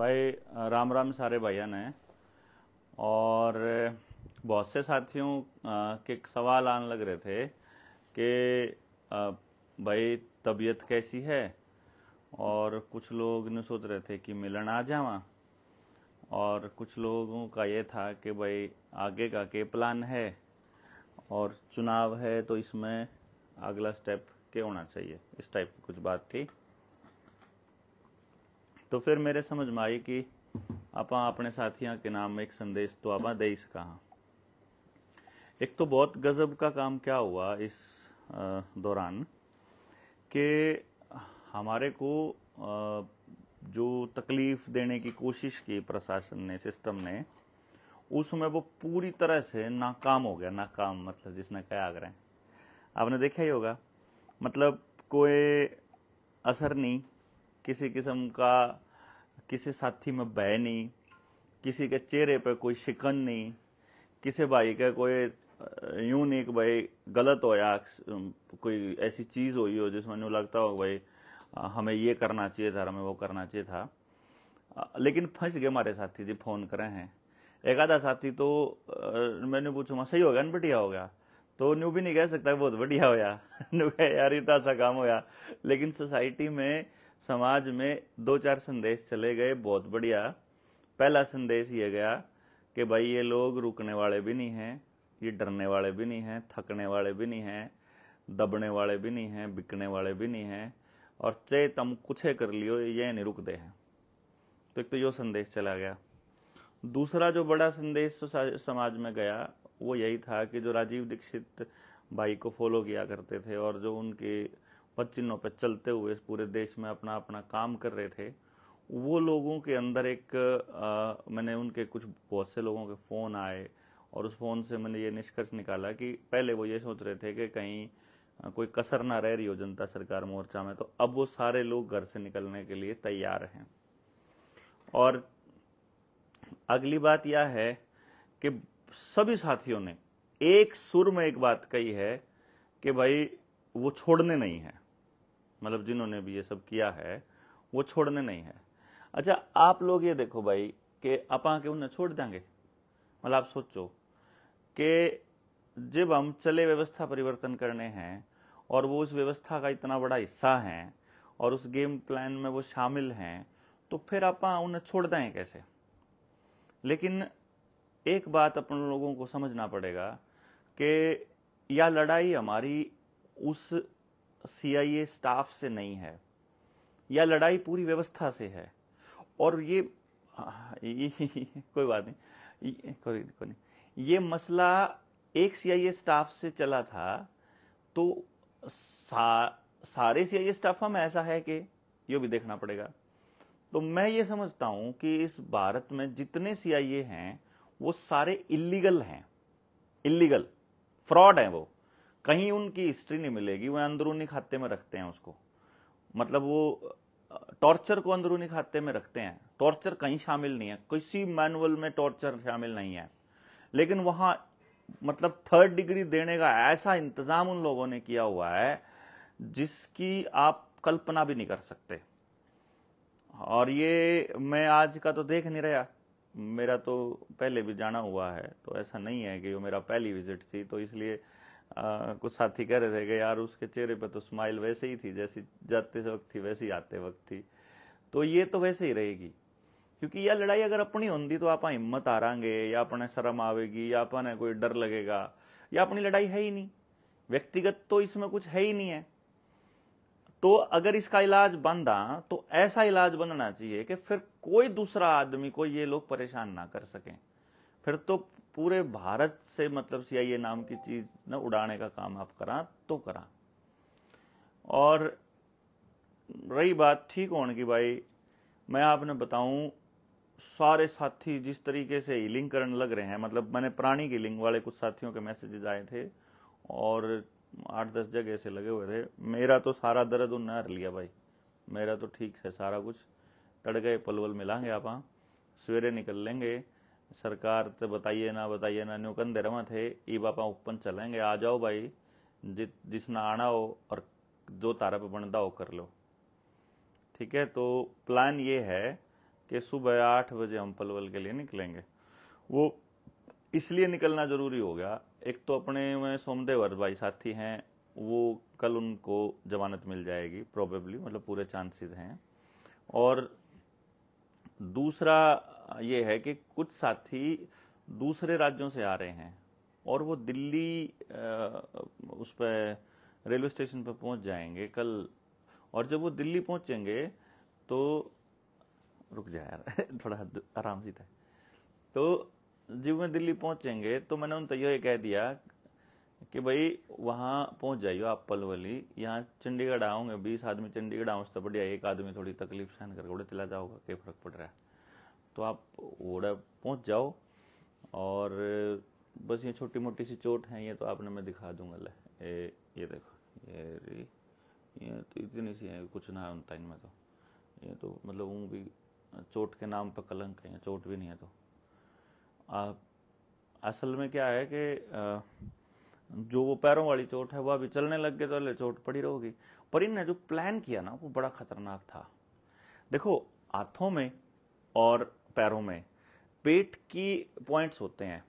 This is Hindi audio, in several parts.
भाई राम राम सारे भैया ने और बहुत से साथियों के सवाल आने लग रहे थे कि भाई तबीयत कैसी है और कुछ लोग ने सोच रहे थे कि मिलन आ जावा और कुछ लोगों का ये था कि भाई आगे का के प्लान है और चुनाव है तो इसमें अगला स्टेप क्या होना चाहिए इस टाइप की कुछ बात थी तो ਫਿਰ ਮੇਰੇ ਸਮਝ ਮਾਈ ਕਿ ਆਪਾਂ ਆਪਣੇ ਸਾਥੀਆਂ के नाम एक संदेश तो आप दे ਹੀ सका हाँ। एक तो बहुत गजब का काम क्या हुआ इस दौरान कि हमारे को जो तकलीफ देने की कोशिश की प्रशासन ने सिस्टम ने उसमें वो पूरी तरह से नाकाम हो गया नाकाम मतलब जिसने क्या आग रहे आपने देखा ही होगा मतलब कोई असर नहीं किसी किस्म का किसी साथी में भय नहीं किसी के चेहरे पर कोई शिकन नहीं किसी भाई का कोई यूं नहीं कि भाई गलत हो या कोई ऐसी चीज़ हुई हो जिसमें लगता हो भाई हमें ये करना चाहिए था हमें वो करना चाहिए था लेकिन फंस गए हमारे साथी जी फ़ोन करे हैं एक आधा साथी तो मैंने पूछा मैं सही हो गया बढ़िया हो गया तो न्यू भी नहीं कह सकता बहुत बढ़िया हो न्यू यार इतना अच्छा काम होया लेकिन सोसाइटी में समाज में दो चार संदेश चले गए बहुत बढ़िया पहला संदेश ये गया कि भाई ये लोग रुकने वाले भी नहीं हैं ये डरने वाले भी नहीं हैं थकने वाले भी नहीं हैं दबने वाले भी नहीं हैं बिकने वाले भी नहीं हैं और चे तम कुछ कर लियो ये नहीं रुकते हैं तो एक तो यो संदेश चला गया दूसरा जो बड़ा संदेश तो समाज में गया वो यही था कि जो राजीव दीक्षित भाई को फॉलो किया करते थे और जो उनके पद चिन्हों पर चलते हुए पूरे देश में अपना अपना काम कर रहे थे वो लोगों के अंदर एक आ, मैंने उनके कुछ बहुत से लोगों के फ़ोन आए और उस फ़ोन से मैंने ये निष्कर्ष निकाला कि पहले वो ये सोच रहे थे कि कहीं कोई कसर ना रह रही हो जनता सरकार मोर्चा में तो अब वो सारे लोग घर से निकलने के लिए तैयार हैं और अगली बात यह है कि सभी साथियों ने एक सुर में एक बात कही है कि भाई वो छोड़ने नहीं है मतलब जिन्होंने भी ये सब किया है वो छोड़ने नहीं है अच्छा आप लोग ये देखो भाई कि आप आके उन्हें छोड़ देंगे मतलब आप सोचो कि जब हम चले व्यवस्था परिवर्तन करने हैं और वो उस व्यवस्था का इतना बड़ा हिस्सा हैं और उस गेम प्लान में वो शामिल हैं तो फिर आप उन्हें छोड़ दें कैसे लेकिन एक बात अपन लोगों को समझना पड़ेगा कि यह लड़ाई हमारी उस सीआईए स्टाफ से नहीं है या लड़ाई पूरी व्यवस्था से है और ये, ये, कोई बात नहीं ये, कोई, नहीं ये मसला एक सीआईए स्टाफ से चला था तो सा, सारे सीआईए स्टाफ में ऐसा है कि ये भी देखना पड़ेगा तो मैं ये समझता हूं कि इस भारत में जितने सीआईए हैं वो सारे इलीगल हैं इलीगल फ्रॉड हैं वो कहीं उनकी हिस्ट्री नहीं मिलेगी वह अंदरूनी खाते में रखते हैं उसको मतलब वो टॉर्चर को अंदरूनी खाते में रखते हैं टॉर्चर कहीं शामिल नहीं है किसी मैनुअल में टॉर्चर शामिल नहीं है लेकिन वहां मतलब थर्ड डिग्री देने का ऐसा इंतजाम उन लोगों ने किया हुआ है जिसकी आप कल्पना भी नहीं कर सकते और ये मैं आज का तो देख नहीं रहा मेरा तो पहले भी जाना हुआ है तो ऐसा नहीं है कि वो मेरा पहली विजिट थी तो इसलिए कुछ साथी कह रहे थे कि यार उसके चेहरे पर तो स्माइल वैसे ही थी जैसी जाते वक्त थी वैसी आते वक्त थी तो ये तो वैसे ही रहेगी क्योंकि यह लड़ाई अगर अपनी होंगी तो आप हिम्मत हारांगे या अपने शर्म आवेगी या अपने कोई डर लगेगा या अपनी लड़ाई है ही नहीं व्यक्तिगत तो इसमें कुछ है ही नहीं है तो अगर इसका इलाज बंदा तो ऐसा इलाज बनना चाहिए कि फिर कोई दूसरा आदमी को ये लोग परेशान ना कर सकें फिर तो पूरे भारत से मतलब सीआईए नाम की चीज न उड़ाने का काम आप करा तो करा और रही बात ठीक होने की भाई मैं आपने बताऊं सारे साथी जिस तरीके से हीलिंग करने लग रहे हैं मतलब मैंने प्राणी की लिंग वाले कुछ साथियों के मैसेजेज आए थे और आठ दस जगह ऐसे लगे हुए थे मेरा तो सारा दर्द उन हर लिया भाई मेरा तो ठीक है सारा कुछ तड़के पलवल मिलाएंगे आप हाँ। सवेरे निकल लेंगे सरकार तो बताइए ना बताइए ना न्यू कंधे मत थे ई बापा उपन चलेंगे आ जाओ भाई जि, जिसना आना हो और जो तारा पे बनता हो कर लो ठीक है तो प्लान ये है कि सुबह आठ बजे हम पलवल के लिए निकलेंगे वो इसलिए निकलना जरूरी हो गया एक तो अपने में सोमदेव भाई साथी हैं वो कल उनको जमानत मिल जाएगी प्रोबेबली मतलब पूरे चांसेस हैं और दूसरा ये है कि कुछ साथी दूसरे राज्यों से आ रहे हैं और वो दिल्ली उस पर रेलवे स्टेशन पर पहुंच जाएंगे कल और जब वो दिल्ली पहुंचेंगे तो रुक जाए यार थोड़ा आराम सीता था तो जब मैं दिल्ली पहुंचेंगे तो मैंने उन तैयार कह दिया कि भाई वहाँ पहुंच जाइयो आप पलवली यहाँ चंडीगढ़ आओगे बीस आदमी चंडीगढ़ आओ तो बढ़िया एक आदमी थोड़ी तकलीफ सहन करके उड़े चला जाओगे क्या फर्क पड़ रहा है तो आप ओड़ा पहुंच जाओ और बस ये छोटी मोटी सी चोट है ये तो आपने मैं दिखा दूंगा ले ए, ये देखो ये री ये तो इतनी सी है कुछ ना होता इनमें तो ये तो मतलब ऊँ भी चोट के नाम पर कलंक है चोट भी नहीं है तो आप असल में क्या है कि जो वो पैरों वाली चोट है वो अभी चलने लग गए तो ले चोट पड़ी रहोगी पर इनने जो प्लान किया ना वो बड़ा खतरनाक था देखो हाथों में और पैरों में पेट की पॉइंट्स होते हैं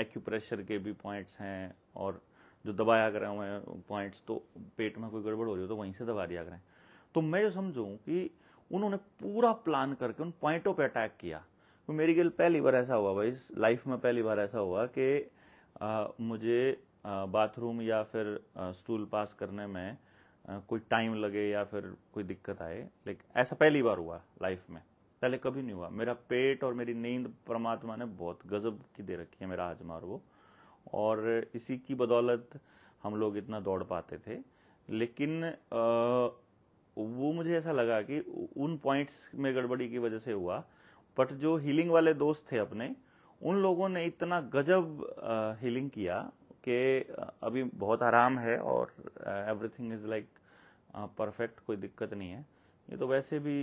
एक्यूप्रेशर के भी पॉइंट्स हैं और जो दबाया रहे हैं पॉइंट्स तो पेट में कोई गड़बड़ हो रही हो तो वहीं से दबा दिया करें तो मैं जो समझूं कि उन्होंने पूरा प्लान करके उन पॉइंटों पे अटैक किया तो मेरी गिल पहली बार ऐसा हुआ भाई लाइफ में पहली बार ऐसा हुआ कि आ, मुझे बाथरूम या फिर आ, स्टूल पास करने में आ, कोई टाइम लगे या फिर कोई दिक्कत आए लेकिन ऐसा पहली बार हुआ लाइफ में पहले कभी नहीं हुआ मेरा पेट और मेरी नींद परमात्मा ने बहुत गजब की दे रखी है मेरा हाजमा और वो और इसी की बदौलत हम लोग इतना दौड़ पाते थे लेकिन आ, वो मुझे ऐसा लगा कि उन पॉइंट्स में गड़बड़ी की वजह से हुआ बट जो हीलिंग वाले दोस्त थे अपने उन लोगों ने इतना गजब हीलिंग किया कि अभी बहुत आराम है और एवरीथिंग इज लाइक परफेक्ट कोई दिक्कत नहीं है ये तो वैसे भी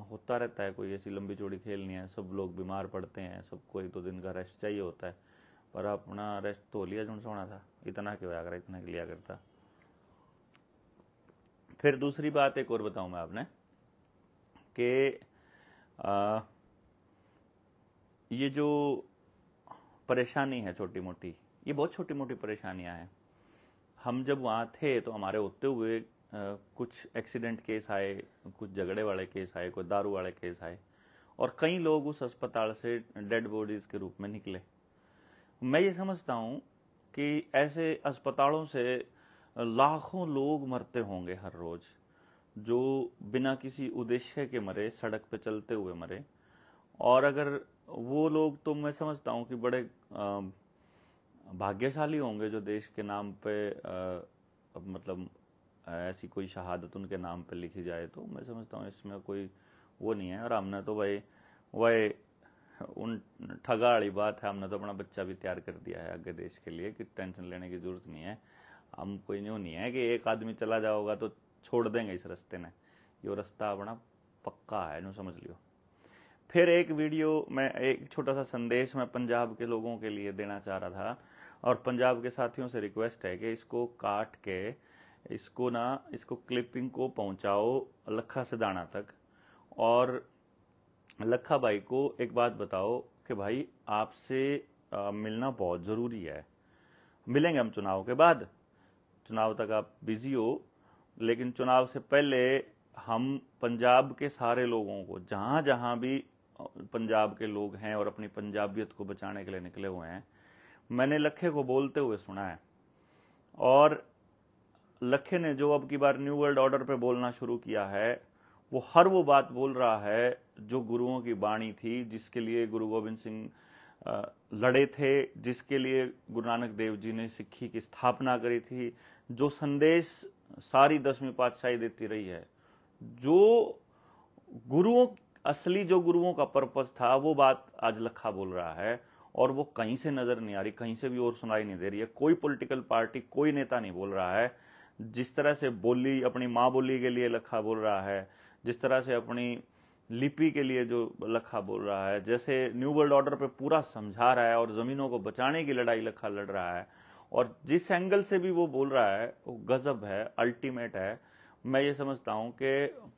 होता रहता है कोई ऐसी लंबी चौड़ी खेल नहीं है सब लोग बीमार पड़ते हैं सबको एक दो दिन का रेस्ट चाहिए होता है पर अपना रेस्ट तो लिया जो सोना था इतना क्यों आगरा इतना के लिया करता फिर दूसरी बात एक और बताऊं मैं आपने कि ये जो परेशानी है छोटी मोटी ये बहुत छोटी मोटी परेशानियां हैं हम जब वहां थे तो हमारे होते हुए कुछ एक्सीडेंट केस आए कुछ झगड़े वाले केस आए कोई दारू वाले केस आए और कई लोग उस अस्पताल से डेड बॉडीज के रूप में निकले मैं ये समझता हूँ कि ऐसे अस्पतालों से लाखों लोग मरते होंगे हर रोज़ जो बिना किसी उद्देश्य के मरे सड़क पे चलते हुए मरे और अगर वो लोग तो मैं समझता हूँ कि बड़े भाग्यशाली होंगे जो देश के नाम पे आ, मतलब ऐसी कोई शहादत उनके नाम पर लिखी जाए तो मैं समझता हूँ इसमें कोई वो नहीं है और हमने तो भाई वह उन ठगा वाली बात है हमने तो अपना बच्चा भी तैयार कर दिया है आगे देश के लिए कि टेंशन लेने की जरूरत नहीं है हम कोई न्यू नहीं है कि एक आदमी चला जाओगा तो छोड़ देंगे इस रास्ते ने ये रास्ता अपना पक्का है यूँ समझ लियो फिर एक वीडियो मैं एक छोटा सा संदेश मैं पंजाब के लोगों के लिए देना चाह रहा था और पंजाब के साथियों से रिक्वेस्ट है कि इसको काट के इसको ना इसको क्लिपिंग को पहुंचाओ लखा से दाना तक और लखा भाई को एक बात बताओ कि भाई आपसे मिलना बहुत ज़रूरी है मिलेंगे हम चुनाव के बाद चुनाव तक आप बिजी हो लेकिन चुनाव से पहले हम पंजाब के सारे लोगों को जहाँ जहाँ भी पंजाब के लोग हैं और अपनी पंजाबियत को बचाने के लिए निकले हुए हैं मैंने लखे को बोलते हुए सुना है और लखे ने जो अब की बार न्यू वर्ल्ड ऑर्डर पे बोलना शुरू किया है वो हर वो बात बोल रहा है जो गुरुओं की बाणी थी जिसके लिए गुरु गोविंद सिंह लड़े थे जिसके लिए गुरु नानक देव जी ने सिक्खी की स्थापना करी थी जो संदेश सारी दसवीं पातशाही देती रही है जो गुरुओं असली जो गुरुओं का पर्पज था वो बात आज लखा बोल रहा है और वो कहीं से नजर नहीं आ रही कहीं से भी और सुनाई नहीं दे रही है कोई पॉलिटिकल पार्टी कोई नेता नहीं बोल रहा है जिस तरह से बोली अपनी माँ बोली के लिए लखा बोल रहा है जिस तरह से अपनी लिपि के लिए जो लखा बोल रहा है जैसे न्यू वर्ल्ड ऑर्डर पे पूरा समझा रहा है और ज़मीनों को बचाने की लड़ाई लखा लड़ रहा है और जिस एंगल से भी वो बोल रहा है वो गज़ब है अल्टीमेट है मैं ये समझता हूँ कि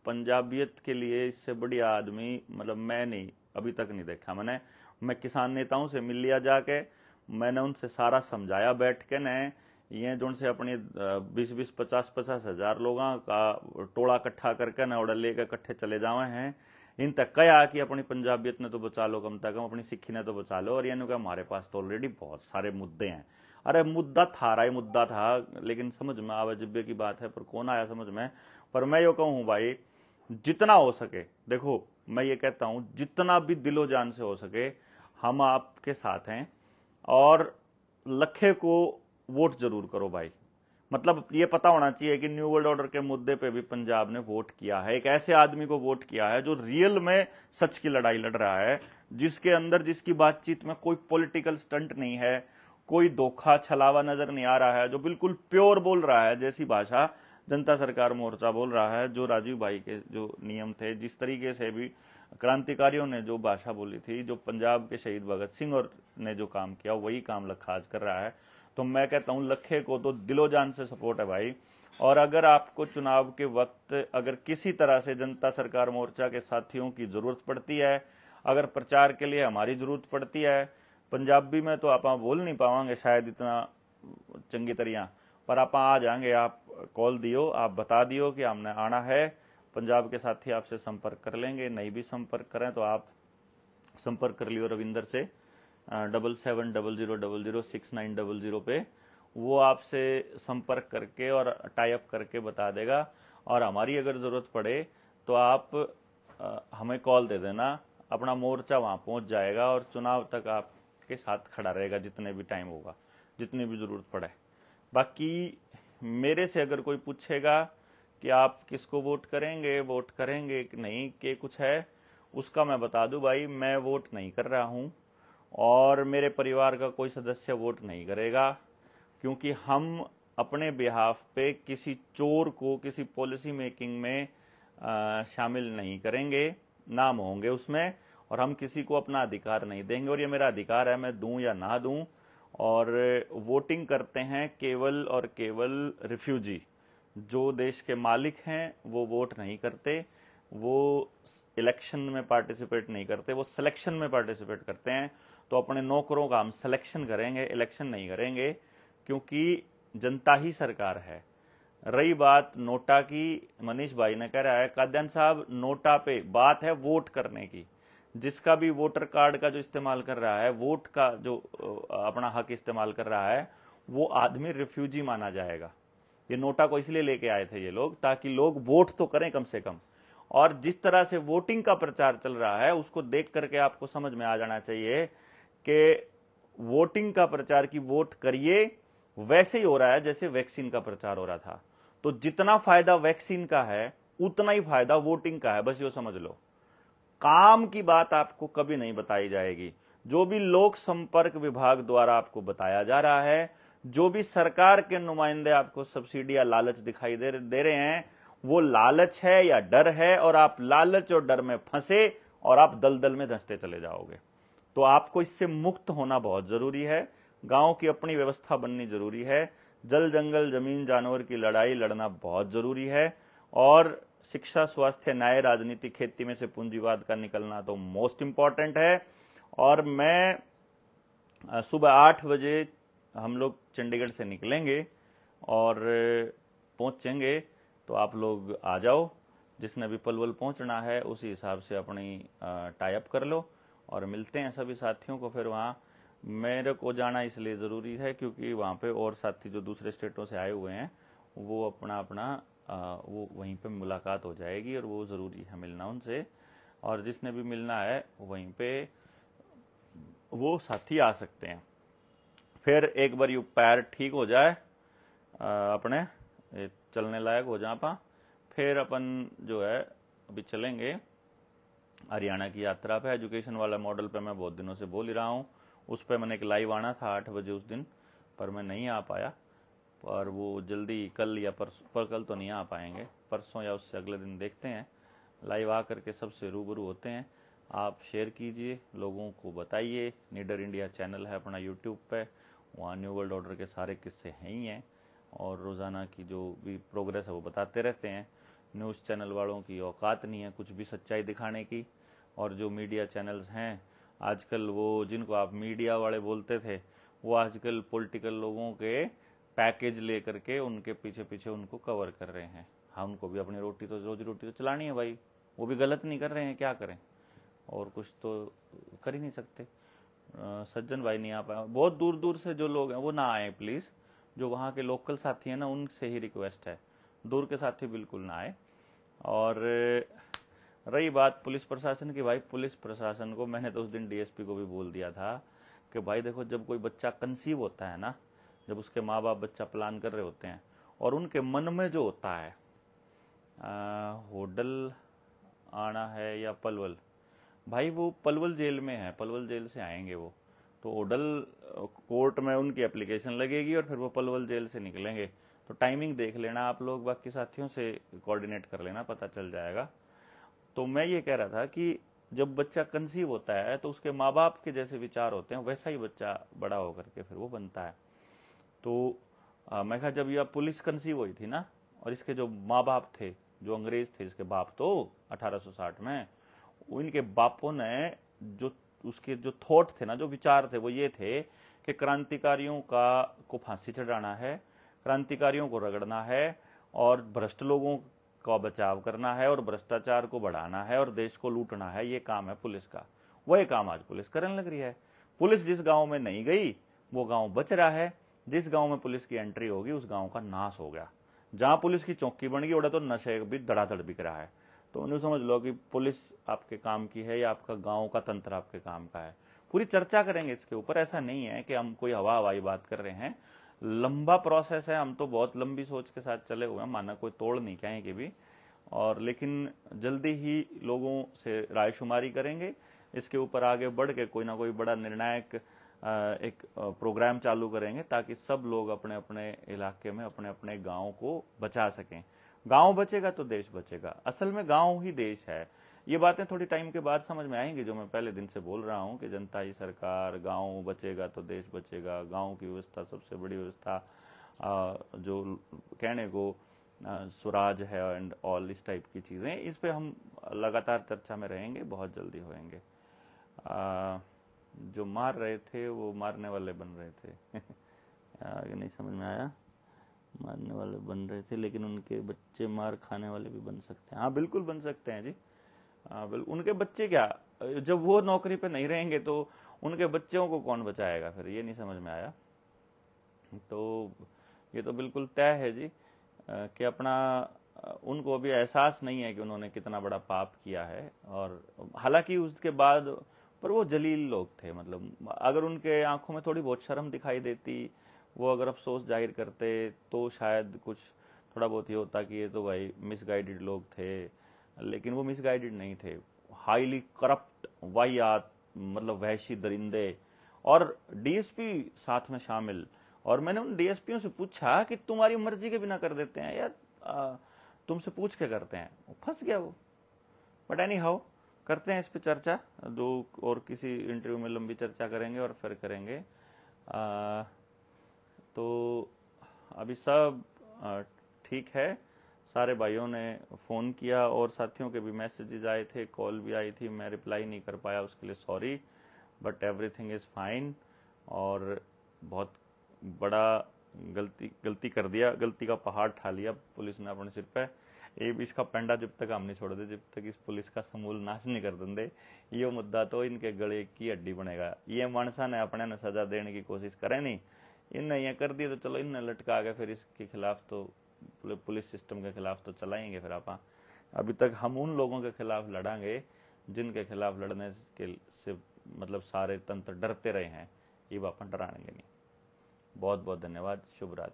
पंजाबियत के लिए इससे बढ़िया आदमी मतलब मैं नहीं अभी तक नहीं देखा मैंने मैं किसान नेताओं से मिल लिया जाके मैंने उनसे सारा समझाया बैठ के न ये जो से अपने बीस बीस पचास पचास हजार लोग का टोला इकट्ठा करके ना ऑर्डर लेकर इकट्ठे चले जावे हैं इन तक कया कि अपनी पंजाबियत ने तो बचा लो कम तक अपनी सिक्खी ने तो बचा लो और यानी हमारे पास तो ऑलरेडी बहुत सारे मुद्दे हैं अरे मुद्दा था रहा मुद्दा था लेकिन समझ में आवा जिब्बे की बात है पर कौन आया समझ में पर मैं यो कहूँ भाई जितना हो सके देखो मैं ये कहता हूँ जितना भी दिलो जान से हो सके हम आपके साथ हैं और लखे को वोट जरूर करो भाई मतलब ये पता होना चाहिए कि न्यू वर्ल्ड ऑर्डर के मुद्दे पे भी पंजाब ने वोट किया है एक ऐसे आदमी को वोट किया है जो रियल में सच की लड़ाई लड़ रहा है जिसके अंदर जिसकी बातचीत में कोई पॉलिटिकल स्टंट नहीं है कोई धोखा छलावा नजर नहीं आ रहा है जो बिल्कुल प्योर बोल रहा है जैसी भाषा जनता सरकार मोर्चा बोल रहा है जो राजीव भाई के जो नियम थे जिस तरीके से भी क्रांतिकारियों ने जो भाषा बोली थी जो पंजाब के शहीद भगत सिंह और ने जो काम किया वही काम लखाज कर रहा है तो मैं कहता हूं लखे को तो दिलो जान से सपोर्ट है भाई और अगर आपको चुनाव के वक्त अगर किसी तरह से जनता सरकार मोर्चा के साथियों की जरूरत पड़ती है अगर प्रचार के लिए हमारी जरूरत पड़ती है पंजाबी में तो आप बोल नहीं पावांगे शायद इतना चंगी तरह पर आप आ जाएंगे आप कॉल दियो आप बता दियो कि हमने आना है पंजाब के साथी आपसे संपर्क कर लेंगे नहीं भी संपर्क करें तो आप संपर्क कर लियो रविंदर से double seven double zero double zero six nine double zero पे वो आपसे संपर्क करके और टाइप करके बता देगा और हमारी अगर ज़रूरत पड़े तो आप आ, हमें कॉल दे देना अपना मोर्चा वहाँ पहुँच जाएगा और चुनाव तक आपके साथ खड़ा रहेगा जितने भी टाइम होगा जितनी भी ज़रूरत पड़े बाकी मेरे से अगर कोई पूछेगा कि आप किसको वोट करेंगे वोट करेंगे कि नहीं के कुछ है उसका मैं बता दूं भाई मैं वोट नहीं कर रहा हूं और मेरे परिवार का कोई सदस्य वोट नहीं करेगा क्योंकि हम अपने बिहाफ पे किसी चोर को किसी पॉलिसी मेकिंग में आ, शामिल नहीं करेंगे नाम होंगे उसमें और हम किसी को अपना अधिकार नहीं देंगे और ये मेरा अधिकार है मैं दूं या ना दूं और वोटिंग करते हैं केवल और केवल रिफ्यूजी जो देश के मालिक हैं वो वोट नहीं करते वो इलेक्शन में पार्टिसिपेट नहीं करते वो सिलेक्शन में पार्टिसिपेट करते हैं तो अपने नौकरों का हम सिलेक्शन करेंगे इलेक्शन नहीं करेंगे क्योंकि जनता ही सरकार है रही बात नोटा की मनीष भाई ने कह रहा है कादन साहब नोटा पे बात है वोट करने की जिसका भी वोटर कार्ड का जो इस्तेमाल कर रहा है वोट का जो अपना हक इस्तेमाल कर रहा है वो आदमी रिफ्यूजी माना जाएगा ये नोटा को इसलिए लेके आए थे ये लोग ताकि लोग वोट तो करें कम से कम और जिस तरह से वोटिंग का प्रचार चल रहा है उसको देख करके आपको समझ में आ जाना चाहिए कि वोटिंग का प्रचार की वोट करिए वैसे ही हो रहा है जैसे वैक्सीन का प्रचार हो रहा था तो जितना फायदा वैक्सीन का है उतना ही फायदा वोटिंग का है बस यो समझ लो काम की बात आपको कभी नहीं बताई जाएगी जो भी लोक संपर्क विभाग द्वारा आपको बताया जा रहा है जो भी सरकार के नुमाइंदे आपको सब्सिडी या लालच दिखाई दे, दे रहे हैं वो लालच है या डर है और आप लालच और डर में फंसे और आप दलदल में धंसते चले जाओगे तो आपको इससे मुक्त होना बहुत जरूरी है गांव की अपनी व्यवस्था बननी जरूरी है जल जंगल जमीन जानवर की लड़ाई लड़ना बहुत जरूरी है और शिक्षा स्वास्थ्य न्याय राजनीति खेती में से पूंजीवाद का निकलना तो मोस्ट इम्पॉर्टेंट है और मैं सुबह आठ बजे हम लोग चंडीगढ़ से निकलेंगे और पहुंचेंगे तो आप लोग आ जाओ जिसने भी पलवल पहुंचना है उसी हिसाब से अपनी टाइप कर लो और मिलते हैं सभी साथियों को फिर वहाँ मेरे को जाना इसलिए ज़रूरी है क्योंकि वहाँ पे और साथी जो दूसरे स्टेटों से आए हुए हैं वो अपना अपना आ, वो वहीं पे मुलाकात हो जाएगी और वो ज़रूरी है मिलना उनसे और जिसने भी मिलना है वहीं पे वो साथी आ सकते हैं फिर एक बार यू पैर ठीक हो जाए आ, अपने चलने लायक हो जाए पा फिर अपन जो है अभी चलेंगे हरियाणा की यात्रा पे एजुकेशन वाला मॉडल पे मैं बहुत दिनों से बोल ही रहा हूँ उस पर मैंने एक लाइव आना था आठ बजे उस दिन पर मैं नहीं आ पाया और वो जल्दी कल या परसों पर कल तो नहीं आ पाएंगे परसों या उससे अगले दिन देखते हैं लाइव आ करके सबसे रूबरू होते हैं आप शेयर कीजिए लोगों को बताइए निडर इंडिया चैनल है अपना यूट्यूब पे वहाँ न्यू वर्ल्ड ऑर्डर के सारे किस्से हैं ही हैं और रोज़ाना की जो भी प्रोग्रेस है वो बताते रहते हैं न्यूज़ चैनल वालों की औकात नहीं है कुछ भी सच्चाई दिखाने की और जो मीडिया चैनल्स हैं आजकल वो जिनको आप मीडिया वाले बोलते थे वो आजकल पॉलिटिकल लोगों के पैकेज ले करके उनके पीछे पीछे उनको कवर कर रहे हैं हाँ उनको भी अपनी रोटी तो रोजी रोटी तो चलानी है भाई वो भी गलत नहीं कर रहे हैं क्या करें और कुछ तो कर ही नहीं सकते सज्जन भाई नहीं आ पाए बहुत दूर दूर से जो लोग हैं वो ना आए प्लीज़ जो वहाँ के लोकल साथी हैं ना उनसे ही रिक्वेस्ट है दूर के साथी बिल्कुल ना आए और रही बात पुलिस प्रशासन की भाई पुलिस प्रशासन को मैंने तो उस दिन डीएसपी को भी बोल दिया था कि भाई देखो जब कोई बच्चा कंसीव होता है ना जब उसके माँ बाप बच्चा प्लान कर रहे होते हैं और उनके मन में जो होता है होडल आना है या पलवल भाई वो पलवल जेल में है पलवल जेल से आएंगे वो तो ओडल कोर्ट में उनकी एप्लीकेशन लगेगी और फिर वो पलवल जेल से निकलेंगे तो टाइमिंग देख लेना आप लोग बाकी साथियों से कोऑर्डिनेट कर लेना पता चल जाएगा तो मैं ये कह रहा था कि जब बच्चा कंसीव होता है तो उसके माँ बाप के जैसे विचार होते हैं वैसा ही बच्चा बड़ा होकर के फिर वो बनता है तो आ, मैं कहा जब यह पुलिस कंसीव हुई थी ना और इसके जो माँ बाप थे जो अंग्रेज थे इसके बाप तो 1860 में इनके बापों ने जो उसके जो थॉट थे ना जो विचार थे वो ये थे कि क्रांतिकारियों का को फांसी चढ़ाना है क्रांतिकारियों को रगड़ना है और भ्रष्ट लोगों का बचाव करना है और भ्रष्टाचार को बढ़ाना है और देश को लूटना है ये काम है पुलिस का वही काम आज पुलिस करने लग रही है पुलिस जिस गांव में नहीं गई वो गांव बच रहा है जिस गांव में पुलिस की एंट्री होगी उस गांव का नाश हो गया जहां पुलिस की चौकी बन गई उड़ा तो नशे भी धड़ाधड़ बिक रहा है तो उन्हें समझ लो कि पुलिस आपके काम की है या आपका गांव का तंत्र आपके काम का है पूरी चर्चा करेंगे इसके ऊपर ऐसा नहीं है कि हम कोई हवा हवाई बात कर रहे हैं लंबा प्रोसेस है हम तो बहुत लंबी सोच के साथ चले हुए हैं माना कोई तोड़ नहीं कहें कि भी और लेकिन जल्दी ही लोगों से रायशुमारी करेंगे इसके ऊपर आगे बढ़ के कोई ना कोई बड़ा निर्णायक एक प्रोग्राम चालू करेंगे ताकि सब लोग अपने अपने इलाके में अपने अपने गाँव को बचा सकें गाँव बचेगा तो देश बचेगा असल में गाँव ही देश है ये बातें थोड़ी टाइम के बाद समझ में आएंगी जो मैं पहले दिन से बोल रहा हूँ कि जनता ही सरकार गाँव बचेगा तो देश बचेगा गाँव की व्यवस्था सबसे बड़ी व्यवस्था जो कहने को स्वराज है एंड ऑल इस टाइप की चीज़ें इस पर हम लगातार चर्चा में रहेंगे बहुत जल्दी होएंगे जो मार रहे थे वो मारने वाले बन रहे थे आगे नहीं समझ में आया मारने वाले बन रहे थे लेकिन उनके बच्चे मार खाने वाले भी बन सकते हैं हाँ बिल्कुल बन सकते हैं जी हाँ, उनके बच्चे क्या जब वो नौकरी पे नहीं रहेंगे तो उनके बच्चों को कौन बचाएगा फिर ये नहीं समझ में आया तो ये तो बिल्कुल तय है जी कि अपना उनको अभी एहसास नहीं है कि उन्होंने कितना बड़ा पाप किया है और हालांकि उसके बाद पर वो जलील लोग थे मतलब अगर उनके आंखों में थोड़ी बहुत शर्म दिखाई देती वो अगर अफसोस जाहिर करते तो शायद कुछ थोड़ा बहुत ये होता कि ये तो भाई मिसगाइडेड लोग थे लेकिन वो मिसगाइडेड नहीं थे हाईली करप्ट वाहियात मतलब वहशी दरिंदे और डीएसपी साथ में शामिल और मैंने उन डीएसपीओ से पूछा कि तुम्हारी मर्जी के बिना कर देते हैं या तुमसे पूछ के करते हैं फंस गया वो बट एनी हाउ करते हैं इस पर चर्चा दो और किसी इंटरव्यू में लंबी चर्चा करेंगे और फिर करेंगे आ, तो अभी सब ठीक है सारे भाइयों ने फ़ोन किया और साथियों के भी मैसेजेस आए थे कॉल भी आई थी मैं रिप्लाई नहीं कर पाया उसके लिए sorry but everything is fine और बहुत बड़ा गलती गलती कर दिया गलती का पहाड़ ठा लिया पुलिस ने अपने सिर पे ये इसका पेंडा जब तक हम नहीं छोड़ दे जब तक इस पुलिस का समूल नाश नहीं कर देंगे ये मुद्दा तो इनके गले की हड्डी बनेगा ये मानसा ने अपने ने सजा देने की कोशिश करे नहीं इनने ये कर दिया तो चलो इनने लटका के फिर इसके खिलाफ तो पुलिस सिस्टम के खिलाफ तो चलाएंगे फिर आप हाँ। अभी तक हम उन लोगों के खिलाफ लड़ांगे जिनके खिलाफ लड़ने के से मतलब सारे तंत्र डरते रहे हैं ये आप डराएंगे नहीं बहुत बहुत धन्यवाद शुभ रात्रि